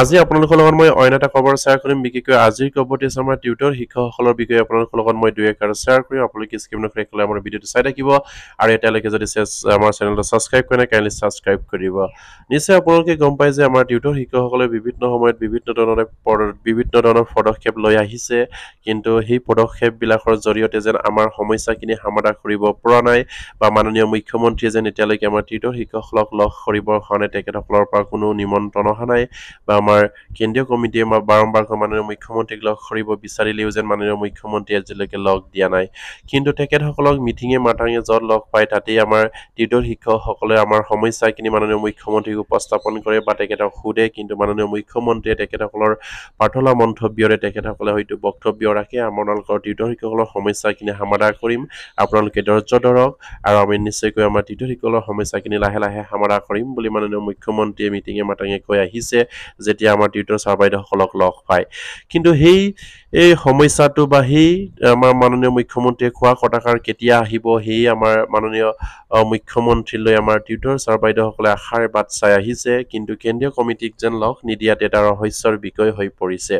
আজি আপোনালোকৰ লগত মই অন্য এটা খবৰ শ্বেয়াৰ কৰিম বিশেষকৈ আজিৰ কম্পিটিছ আমাৰ টিউটৰ শিক্ষকসকলৰ বিষয়ে আপোনালোকৰ লগত মই দুই এষাৰ শ্বেয়াৰ কৰিম আপোনালোকে স্ক্ৰীণ শেষ কৰিলে আমাৰ ভিডিঅ'টো চাই থাকিব আৰু এতিয়ালৈকে যদি আমাৰ চেনেলটো ছাবস্ক্ৰাইব কৰে কাইণ্ডলি ছাবস্ক্ৰাইব কৰিব নিশ্চয় আপোনালোকে গম পায় যে আমাৰ টিউটৰ শিক্ষকসকলে বিভিন্ন সময়ত বিভিন্ন ধৰণৰ বিভিন্ন ধৰণৰ পদক্ষেপ লৈ আহিছে কিন্তু সেই পদক্ষেপবিলাকৰ জৰিয়তে যেন আমাৰ সমস্যাখিনি সমাধান কৰিব পৰা নাই বা মাননীয় মুখ্যমন্ত্ৰীয়ে যেন এতিয়ালৈকে আমাৰ টিউটৰ শিক্ষকসকলক লগ কৰিবৰ কাৰণে তেখেতসকলৰ পৰা কোনো নিমন্ত্ৰণ অহা নাই বা আমাৰ কেন্দ্ৰীয় কমিটিয়ে আমাৰ বাৰম্বাৰকৈ মাননীয় মুখ্যমন্ত্ৰীক লগ কৰিব বিচাৰিলেও যেন মাননীয় মুখ্যমন্ত্ৰী আজিলৈকে লগ দিয়া নাই কিন্তু তেখেতসকলক মিটিঙে মাতাঙে য'ত লগ পায় তাতেই আমাৰ তীৰ্থ শিক্ষকসকলে আমাৰ সমস্যাখিনি মাননীয় মুখ্যমন্ত্ৰীক উপস্থাপন কৰে বা তেখেতক সোধে কিন্তু মাননীয় মুখ্যমন্ত্ৰীয়ে তেখেতসকলৰ পাতলা মন্তব্যৰে তেখেতসকলে হয়তো বক্তব্য ৰাখে আপোনালোকৰ তীৰ্থ শিক্ষকসকলৰ সমস্যাখিনি সমাধান কৰিম আপোনালোকে ধৈৰ্য ধৰক আৰু আমি নিশ্চয়কৈ আমাৰ টিউটৰ শিক্ষকসকলৰ সমস্যাখিনি লাহে লাহে সমাধান কৰিম বুলি মাননীয় মুখ্যমন্ত্ৰীয়ে মিটিঙে মাতাঙে কৈ আহিছে যে যেতিয়া আমাৰ টিউটৰ ছাৰ বাইদেউসকলক লগ পায় কিন্তু সেই এই সমস্যাটো বা সেই আমাৰ মাননীয় মুখ্যমন্ত্ৰীয়ে খোৱা কটাকাৰ কেতিয়া আহিব সেই আমাৰ মাননীয় মুখ্যমন্ত্ৰীলৈ আমাৰ টিউটৰ ছাৰ বাইদেউসকলে আশাৰ বাট চাই আহিছে কিন্তু কেন্দ্ৰীয় কমিটিক যেন লগ নিদিয়াতে এটা ৰহস্যৰ বিষয় হৈ পৰিছে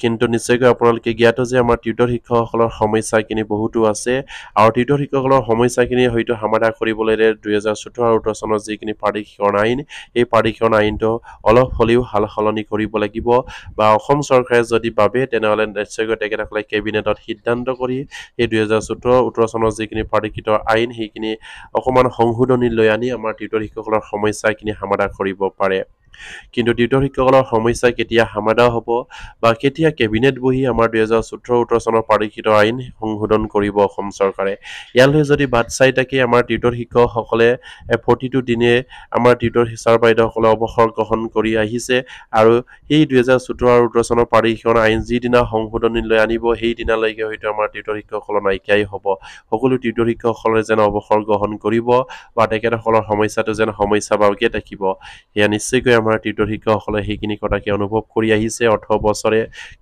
কিন্তু নিশ্চয়কৈ আপোনালোকে জ্ঞাত যে আমাৰ টিউটৰ শিক্ষকসকলৰ সমস্যাখিনি বহুতো আছে আৰু টিউটৰ শিক্ষকসকলৰ সমস্যাখিনি হয়তো সমাধান কৰিবলৈ দুহেজাৰ চৈধ্য আৰু ওঠৰ চনৰ যিখিনি পাৰ্ধিকৰণ আইন এই পাৰ্ধিকৰণ আইনটো অলপ হ'লেও সাল সলনি কৰিব লাগিব বা অসম চৰকাৰে যদি ভাবে তেনেহ'লে ৰাজ্যসভাই তেখেতসকলে কেবিনেটত সিদ্ধান্ত কৰি সেই দুহেজাৰ চৈধ্য ওঠৰ চনৰ যিখিনি পাৰিকৃত আইন সেইখিনি অকণমান সংশোধনী লৈ আনি আমাৰ টিউটৰ শিক্ষকসকলৰ সমস্যাখিনি সমাধান কৰিব পাৰে কিন্তু দ্বিতীয় শিক্ষকসকলৰ সমস্যা কেতিয়া সমাধা হ'ব বা কেতিয়া কেবিনেট বহি আমাৰ দুহেজাৰ চৈধ্য ওঠৰ চনৰ পাৰিক্ষিত আইন সংশোধন কৰিব অসম চৰকাৰে ইয়ালৈ যদি বাট চাই থাকি আমাৰ টিউটৰ শিক্ষকসকলে প্ৰতিটো দিনে আমাৰ টিউটৰ হিচাৰ বাইদেউসকলে অৱসৰ গ্ৰহণ কৰি আহিছে আৰু সেই দুহেজাৰ চৈধ্য আৰু ওঠৰ চনৰ পাৰিক্ষণ আইন যিদিনা সংশোধনীলৈ আনিব সেইদিনালৈকে হয়তো আমাৰ টিউটৰ শিক্ষকসকলৰ নাইকিয়াই হ'ব সকলো টিউটৰ শিক্ষকসকলে যেন অৱসৰ গ্ৰহণ কৰিব বা তেখেতসকলৰ সমস্যাটো যেন সমস্যা বাকীয়ে থাকিব সেয়া নিশ্চয়কৈ আমাৰ টিউটৰ শিক্ষকসকলে সেইখিনি কথাকে অনুভৱ কৰি আহিছে অৰ্থ বছৰে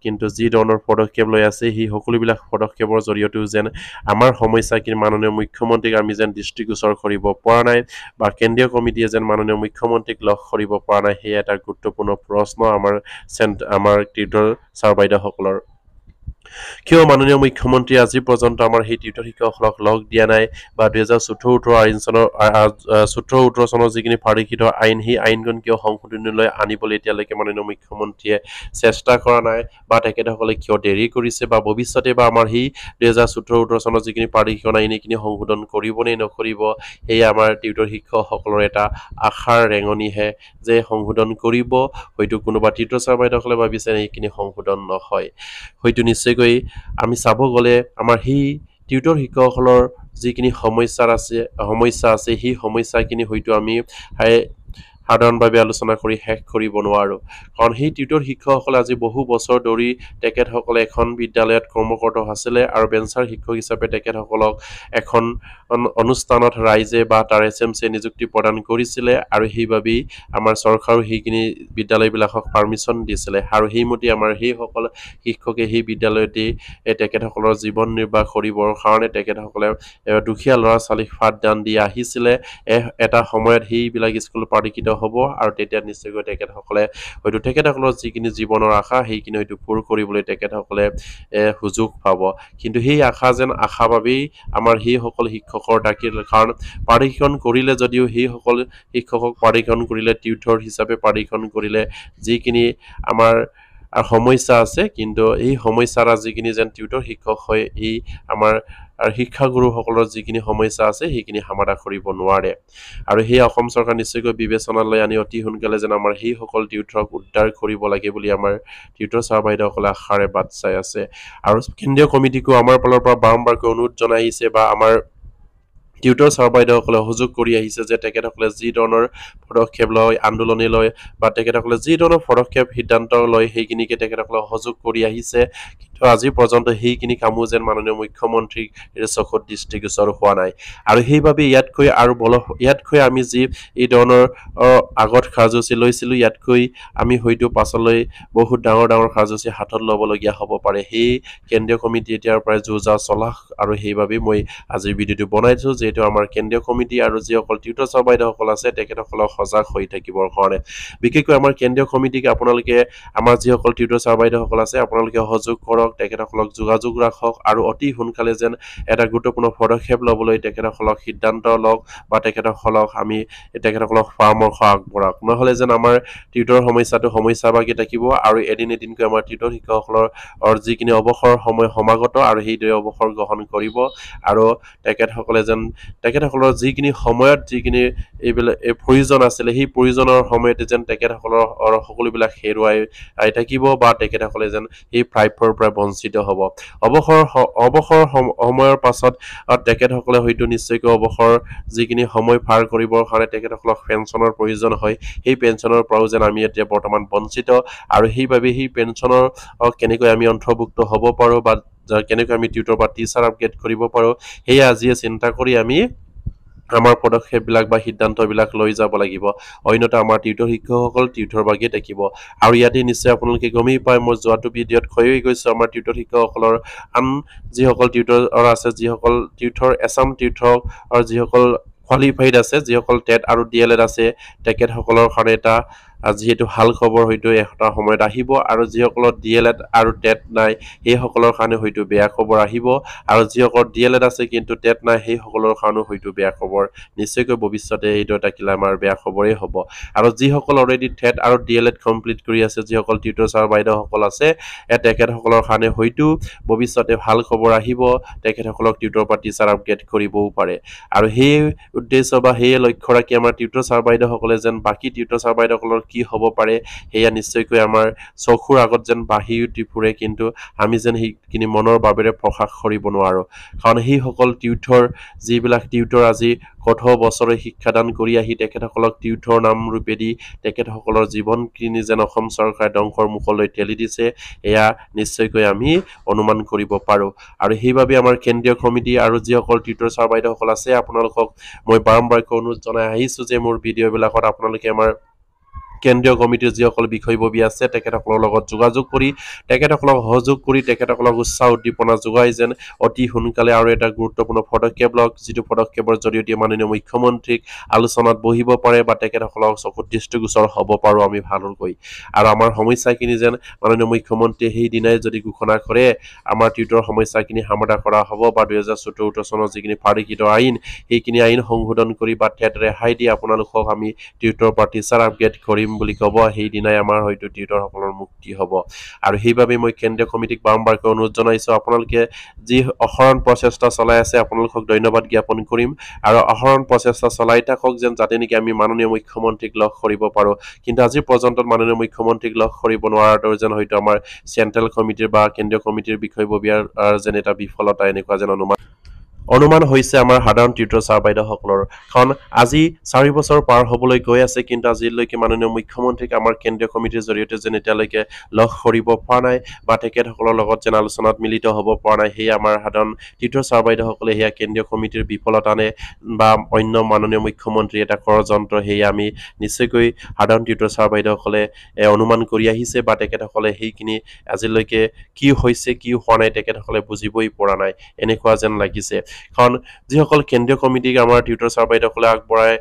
কিন্তু যি ধৰণৰ পদক্ষেপ লৈ আছে সেই সকলোবিলাক পদক্ষেপৰ জৰিয়তেও যেন আমাৰ সমস্যাখিনি মাননীয় মুখ্যমন্ত্ৰীক আমি যেন দৃষ্টিগোচৰ কৰিব পৰা নাই বা কেন্দ্ৰীয় কমিটিয়ে যেন মাননীয় মুখ্যমন্ত্ৰীক লগ কৰিব পৰা নাই সেয়া এটা গুৰুত্বপূৰ্ণ প্ৰশ্ন আমাৰ চেণ্ট আমাৰ টিউটৰ ছাৰ বাইদেউসকলৰ কিয় মাননীয় মুখ্যমন্ত্ৰী আজি পৰ্যন্ত আমাৰ সেই টিউটৰ শিক্ষকসকলক লগ দিয়া নাই বা দুহেজাৰ চৈধ্য ওঠৰ আইন চনৰ চৈধ্য ওঠৰ চনৰ যিখিনি পাৰিখিত আইন সেই আইনখন কিয় সংশোধনীলৈ আনিবলৈ এতিয়ালৈকে মাননীয় মুখ্যমন্ত্ৰীয়ে চেষ্টা কৰা নাই বা তেখেতসকলে কিয় দেৰি কৰিছে বা ভৱিষ্যতে বা আমাৰ সেই দুহেজাৰ চৈধ্য ওঠৰ চনৰ যিখিনি পাৰিখন আইন এইখিনি সংশোধন নে নকৰিব সেই আমাৰ টিউটৰ শিক্ষকসকলৰ এটা আশাৰ ৰেঙনিহে যে সংশোধন কৰিব হয়তো কোনোবা তীৰ্থচাৰ বাইদেউসকলে ভাবিছে এইখিনি সংশোধন নহয় হয়তো নিশ্চয় বিশেষকৈ আমি চাব গ'লে আমাৰ সেই টিউটৰ শিক্ষকসকলৰ যিখিনি সমস্যাৰ আছে সমস্যা আছে সেই সমস্যাখিনি হয়তো আমি সাধাৰণভাৱে আলোচনা কৰি শেষ কৰিব নোৱাৰোঁ কাৰণ সেই টিউটৰ শিক্ষকসকলে আজি বহু বছৰ ধৰি তেখেতসকলে এখন বিদ্যালয়ত কৰ্মকৰ্ত আছিলে আৰু বেঞ্চাৰ শিক্ষক হিচাপে তেখেতসকলক এখন অনুষ্ঠানত ৰাইজে বা তাৰ এছ এম চিয়ে নিযুক্তি প্ৰদান কৰিছিলে আৰু সেইবাবেই আমাৰ চৰকাৰেও সেইখিনি বিদ্যালয়বিলাকক পাৰ্মিশ্যন দিছিলে আৰু সেইমতে আমাৰ সেইসকল শিক্ষকে সেই বিদ্যালয়তেই তেখেতসকলৰ জীৱন নিৰ্বাহ কৰিবৰ কাৰণে তেখেতসকলে দুখীয়া ল'ৰা ছোৱালীক ফাটদান দি আহিছিলে এটা সময়ত সেইবিলাক স্কুল পাৰিকৃত হ'ব আৰু তেতিয়া নিশ্চয়কৈ তেখেতসকলে হয়তো তেখেতসকলৰ যিখিনি জীৱনৰ আশা সেইখিনি হয়তো পূৰ কৰিবলৈ তেখেতসকলে সুযোগ পাব কিন্তু সেই আশা যেন আশা বাবেই আমাৰ সেইসকল শিক্ষকৰ দাখিল কাৰণ পাৰীক্ষণ কৰিলে যদিও সেইসকল শিক্ষকক পাৰীক্ষণ কৰিলে টিউটৰ হিচাপে পাৰীক্ষণ কৰিলে যিখিনি আমাৰ সমস্যা আছে কিন্তু এই সমস্যাৰ যিখিনি যেন টিউটৰ শিক্ষক হয় এই আমাৰ আৰু শিক্ষাগুৰুসকলৰ যিখিনি সমস্যা আছে সেইখিনি সমাধান কৰিব নোৱাৰে আৰু সেই অসম চৰকাৰ নিশ্চয়কৈ বিবেচনালৈ আনি অতি সোনকালে যেন আমাৰ সেইসকল টিউটৰক উদ্ধাৰ কৰিব লাগে বুলি আমাৰ টিউটৰ ছাৰ বাইদেউসকলে আশাৰে বাট চাই আছে আৰু কেন্দ্ৰীয় কমিটিকো আমাৰ ফালৰ পৰা বাৰম্বাৰকৈ অনুৰোধ জনাই আহিছে বা আমাৰ টিউটৰ ছাৰ বাইদেউসকলে সুযোগ কৰি আহিছে যে তেখেতসকলে যি ধৰণৰ পদক্ষেপ লয় আন্দোলনী লয় বা তেখেতসকলে যি ধৰণৰ পদক্ষেপ সিদ্ধান্ত লয় সেইখিনিকে তেখেতসকলে সহযোগ কৰি আহিছে তো আজি পৰ্যন্ত সেইখিনি কামো যেন মাননীয় মুখ্যমন্ত্ৰী চকুত দৃষ্টিগোচৰ হোৱা নাই আৰ সেইভাবে ইয়াতক আৰু বল ইয়াতক আমি যে এই ধৰনেৰ আগত কাৰ্যসূচী লৈছিল ইয়াতক আমি হয়তো পাছলৈ বহুত ডাঙৰ ডাঙৰ কাৰ্যসূচী হাতত লবলগীয়া হব পাৰে সেই কেন্দ্ৰীয় কমিটি এতিয়াৰ প্ৰায় যো যা চলাক আৰ সেইভাবে মই আজি ভিডিওটি বনাইছো যেহেতু আমাৰ কেন্দ্ৰীয় কমিটি আৰ যখন টিউটৰ সব বাইদেসল আছে তখন সজাগ হয়ে থাকবৰ কাৰণে বিশেষ আমাৰ কেন্দ্ৰীয় কমিটিক আপনাদেৰ আমাৰ যখন টিউটৰ সব বাইদেসল আছে আপনাদেৰ সহযোগ কৰক তেখেতসকলক যোগাযোগ ৰাখক আৰু অতি সোনকালে যেন এটা গুৰুত্বপূৰ্ণ পদক্ষেপ ল'বলৈ তেখেতসকলক সিদ্ধান্ত লওক বা তেখেতসকলক আমি তেখেতসকলক পৰামৰ্শ আগবঢ়াওক নহ'লে যেন আমাৰ টিউটৰ সমস্যাটো সমস্যা বাকী থাকিব আৰু এদিন এদিনকৈ আমাৰ টিউটৰ শিক্ষকসকলৰ যিখিনি অৱসৰ সময় সমাগত আৰু সেইদৰে অৱসৰ গ্ৰহণ কৰিব আৰু তেখেতসকলে যেন তেখেতসকলৰ যিখিনি সময়ত যিখিনি এইবিলাক এই প্ৰয়োজন আছিলে সেই প্ৰয়োজনৰ সময়তে যেন তেখেতসকলৰ সকলোবিলাক হেৰুৱাই থাকিব বা তেখেতসকলে যেন সেই প্ৰাপ্যৰ পৰা বঞ্চিত হ'ব অৱসৰ অৱসৰ সময়ৰ পাছত তেখেতসকলে হয়তো নিশ্চয়কৈ অৱসৰ যিখিনি সময় পাৰ কৰিবৰ কাৰণে তেখেতসকলক পেঞ্চনৰ প্ৰয়োজন হয় সেই পেঞ্চনৰ পৰাও যেন আমি এতিয়া বৰ্তমান বঞ্চিত আৰু সেইবাবে সেই পেঞ্চনৰ কেনেকৈ আমি অন্তৰ্ভুক্ত হ'ব পাৰোঁ বা কেনেকৈ আমি টিউটৰ বা টিচাৰ আপগ্ৰেড কৰিব পাৰোঁ সেয়া আজিয়ে চিন্তা কৰি আমি আমাৰ পদক্ষেপবিলাক বা সিদ্ধান্তবিলাক লৈ যাব লাগিব অন্যতে আমাৰ টিউটৰ শিক্ষকসকল টিউটৰ বাগিয়ে থাকিব আৰু ইয়াতে নিশ্চয় আপোনালোকে গমেই পায় মই যোৱাটো ভিডিঅ'ত ক্ষয় গৈছোঁ আমাৰ টিউটৰ শিক্ষকসকলৰ আন যিসকল টিউটৰ আছে যিসকল টিউথৰ এছাম টিউথক আৰু যিসকল কোৱালিফাইড আছে যিসকল টেট আৰু ডি এল এড আছে তেখেতসকলৰ কাৰণে এটা যিহেতু ভাল খবৰ হয়তো এটা সময়ত আহিব আৰু যিসকলৰ ডি এল এড আৰু টেট নাই সেইসকলৰ কাৰণে হয়তো বেয়া খবৰ আহিব আৰু যিসকল ডি এল এড আছে কিন্তু টেট নাই সেইসকলৰ কাৰণেও হয়তো বেয়া খবৰ নিশ্চয়কৈ ভৱিষ্যতে এইটো এটা কিলা আমাৰ বেয়া খবৰেই হ'ব আৰু যিসকল অলৰেডি টেট আৰু ডি এল এড কমপ্লিট কৰি আছে যিসকল টিউটৰ ছাৰ বাইদেউসকল আছে তেখেতসকলৰ কাৰণে হয়তো ভৱিষ্যতে ভাল খবৰ আহিব তেখেতসকলক টিউটৰ পৰা টিচাৰ আপগ্ৰেড কৰিবও পাৰে আৰু সেই উদ্দেশ্য বা সেই লক্ষ্য ৰাখি আমাৰ টিউটৰ ছাৰ বাইদেউসকলে যেন বাকী টিউটৰ ছাৰ বাইদেউসকলৰ কি হ'ব পাৰে সেয়া নিশ্চয়কৈ আমাৰ চকুৰ আগত যেন বাঢ়ি উঠি ফুৰে কিন্তু আমি যেন সেইখিনি মনৰ বাবেৰে প্ৰকাশ কৰিব নোৱাৰোঁ কাৰণ সেইসকল টিউথৰ যিবিলাক টিউথৰ আজি কঠ বছৰে শিক্ষাদান কৰি আহি তেখেতসকলক টিউথৰ নাম ৰূপেদি তেখেতসকলৰ জীৱনখিনি যেন অসম চৰকাৰে দংশৰ মুখলৈ ঠেলি দিছে এয়া নিশ্চয়কৈ আমি অনুমান কৰিব পাৰোঁ আৰু সেইবাবে আমাৰ কেন্দ্ৰীয় কমিটি আৰু যিসকল টিউটৰ ছাৰ বাইদেউসকল আছে আপোনালোকক মই বাৰম্বাৰকৈ অনুৰোধ জনাই আহিছোঁ যে মোৰ ভিডিঅ'বিলাকত আপোনালোকে আমাৰ কেন্দ্ৰীয় কমিটিৰ যিসকল বিষয়ববী আছে তেখেতসকলৰ লগত যোগাযোগ কৰি তেখেতসকলক সহযোগ কৰি তেখেতসকলক উৎসাহ উদ্দীপনা যোগাই যেন অতি সোনকালে আৰু এটা গুৰুত্বপূৰ্ণ পদক্ষেপ লওক যিটো পদক্ষেপৰ জৰিয়তে মাননীয় মুখ্যমন্ত্ৰীক আলোচনাত বহিব পাৰে বা তেখেতসকলক চকু দৃষ্টিগোচৰ হব পাৰোঁ আমি ভালকৈ আৰু আমাৰ সমস্যাখিনি যেন মাননীয় মুখ্যমন্ত্ৰীয়ে সেইদিনাই যদি ঘোষণা কৰে আমাৰ টিউটৰ সমস্যাখিনি সমাধান কৰা হব বা দুহেজাৰ চৈধ্য চতুৰ্থ চনেৰ যিনি পাৰিকৃত আইন সেইখিনি আইন সংশোধন কৰি বা ঠেট ৰেহাই দি আপোনালোকক আমি টিউটৰ পৰা টিচাৰ আপগ্ৰেড কৰিম বুলি ক'ব সেইদিনাই আমাৰ হয়তো টিউটৰসকলৰ মুক্তি হ'ব আৰু সেইবাবে মই কেন্দ্ৰীয় কমিটিক বাৰম্বাৰকৈ অনুৰোধ জনাইছোঁ আপোনালোকে যি অহৰণ প্ৰচেষ্টা চলাই আছে আপোনালোকক ধন্যবাদ জ্ঞাপন কৰিম আৰু অহৰণ প্ৰচেষ্টা চলাই থাকক যেন যাতে নেকি আমি মাননীয় মুখ্যমন্ত্ৰীক লগ কৰিব পাৰোঁ কিন্তু আজিৰ পৰ্যন্ত মাননীয় মুখ্যমন্ত্ৰীক লগ কৰিব নোৱাৰাটো যেন হয়তো আমাৰ চেণ্ট্ৰেল কমিটিৰ বা কেন্দ্ৰীয় কমিটিৰ বিষয়ববীয়াৰ যেন এটা বিফলতা এনেকুৱা যেন অনুমান অনুমান হৈছে আমাৰ সাধাৰণ তীৰ্থ ছাৰ বাইদেউসকলৰ কাৰণ আজি চাৰি বছৰ পাৰ হ'বলৈ গৈ আছে কিন্তু আজিলৈকে মাননীয় মুখ্যমন্ত্ৰীক আমাৰ কেন্দ্ৰীয় কমিটিৰ জৰিয়তে যেন এতিয়ালৈকে লগ কৰিব পৰা নাই বা তেখেতসকলৰ লগত যেন আলোচনাত মিলিত হ'ব পৰা নাই সেয়ে আমাৰ সাধাৰণ তীৰ্থ ছাৰ বাইদেউসকলে সেয়া কেন্দ্ৰীয় কমিটিৰ বিফলতানে বা অন্য মাননীয় মুখ্যমন্ত্ৰীৰ এটা ষড়যন্ত্ৰ সেয়ে আমি নিশ্চয়কৈ সাধাৰণ তীৰ্থ ছাৰ বাইদেউসকলে অনুমান কৰি আহিছে বা তেখেতসকলে সেইখিনি আজিলৈকে কি হৈছে কি হোৱা নাই তেখেতসকলে বুজিবই পৰা নাই এনেকুৱা যেন লাগিছে কাৰণ যিসকল কেন্দ্ৰীয় কমিটিক আমাৰ টিউটৰ ছাৰ বাইদেউসকলে আগবঢ়াই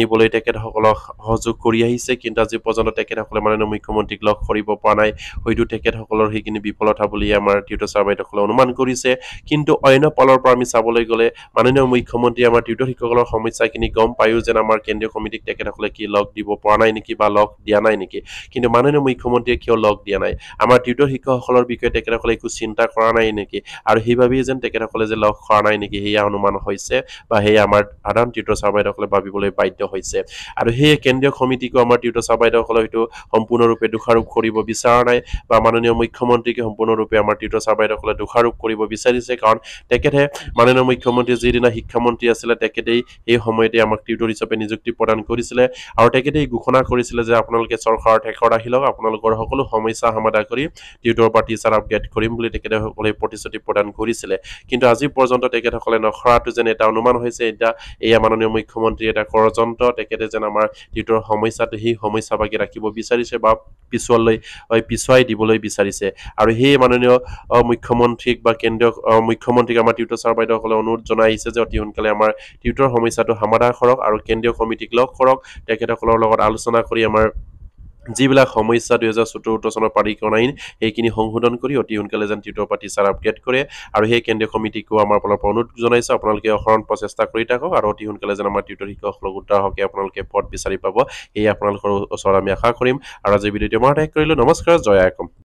নিবলৈ তেখেতসকলক সহযোগ কৰি আহিছে কিন্তু আজি পৰ্যন্ত তেখেতসকলে মাননীয় মুখ্যমন্ত্ৰীক লগ কৰিব পৰা নাই হয়তো তেখেতসকলৰ সেইখিনি বিফলতা বুলি আমাৰ টিউটৰ ছাৰ বাইদেউসকলে অনুমান কৰিছে কিন্তু অন্য পালৰ পৰা আমি চাবলৈ গ'লে মাননীয় মুখ্যমন্ত্ৰীয়ে আমাৰ টিউটৰ শিক্ষকসকলৰ সমস্যাখিনি গম পায়ো যেন আমাৰ কেন্দ্ৰীয় কমিটিক তেখেতসকলে কি লগ দিব পৰা নাই নেকি বা লগ দিয়া নাই নেকি কিন্তু মাননীয় মুখ্যমন্ত্ৰীয়ে কিয় লগ দিয়া নাই আমাৰ টিউটৰ শিক্ষকসকলৰ বিষয়ে তেখেতসকলে একো চিন্তা কৰা নাই নেকি আৰু সেইবাবেই যেন তেখেতসকলে যে লগ কৰা নাই নেকি সেয়া অনুমান হৈছে বা সেয়া আমাৰ সাধাৰণ তীৰ্থ চাহ বাইদেউসকলে ভাবিবলৈ বাধ্য হৈছে আৰু সেই কেন্দ্ৰীয় সমিতিকো আমাৰ টিউটৰ চাহ বাইদেউসকলে হয়তো সম্পূৰ্ণৰূপে দোষাৰোপ কৰিব বিচৰা নাই বা মাননীয় মুখ্যমন্ত্ৰীকে সম্পূৰ্ণৰূপে আমাৰ টিউটৰ চাহ বাইদেউসকলে দোষাৰোপ কৰিব বিচাৰিছে কাৰণ তেখেতে মাননীয় মুখ্যমন্ত্ৰী যিদিনা শিক্ষামন্ত্ৰী আছিলে তেখেতেই সেই সময়তে আমাক টিউটৰ হিচাপে নিযুক্তি প্ৰদান কৰিছিলে আৰু তেখেতেই ঘোষণা কৰিছিলে যে আপোনালোকে চৰকাৰৰ ঠেকত আহি লওক আপোনালোকৰ সকলো সমস্যা সমাধান কৰি টিউটৰ পৰা টিচাৰ আপগ্ৰেড কৰিম বুলি তেখেতসকলে প্ৰতিশ্ৰুতি প্ৰদান কৰিছিলে কিন্তু আজি পৰ্যন্ত তেখেতসকলে সকলে নখৰাটো যেন এটা অনুমান হৈছে এতিয়া এয়া মাননীয় মুখ্যমন্ত্ৰী এটা ষড়যন্ত্ৰ তেখেতে যেন আমাৰ যিটোৰ সমস্যাটো সেই সমস্যা বাকী ৰাখিব বিচাৰিছে বা পিছুৱালৈ পিছুৱাই দিবলৈ বিচাৰিছে আৰু সেই মাননীয় মুখ্যমন্ত্ৰীক বা কেন্দ্ৰীয় মুখ্যমন্ত্ৰীক আমাৰ টিউটৰ ছাৰ বাইদেউসকলে অনুৰোধ জনাই আহিছে যে অতি সোনকালে আমাৰ টিউটৰ সমস্যাটো সমাধান কৰক আৰু কেন্দ্ৰীয় কমিটিক লগ কৰক তেখেতসকলৰ লগত আলোচনা কৰি আমাৰ যিবিলাক সমস্যা দুহেজাৰ চৈধ্য সোতৰ চনৰ প্ৰাধিকৰণ আইন সেইখিনি সংশোধন কৰি অতি সোনকালে যেন টিউটৰ পাতি ছাৰ আপডেট কৰে আৰু সেই কেন্দ্ৰীয় কমিটিকো আমাৰ ফালৰ পৰা অনুৰোধ জনাইছোঁ আপোনালোকে অহৰণ প্ৰচেষ্টা কৰি থাকক আৰু অতি সোনকালে যেন আমাৰ টিউটৰ শিক্ষকসকলক উদ্ধাৰ হকে আপোনালোকে পদ বিচাৰি পাব সেয়ে আপোনালোকৰ ওচৰত আমি আশা কৰিম আৰু আজিৰ ভিডিঅ'টো আমাৰ শেষ কৰিলোঁ নমস্কাৰ জয় আকম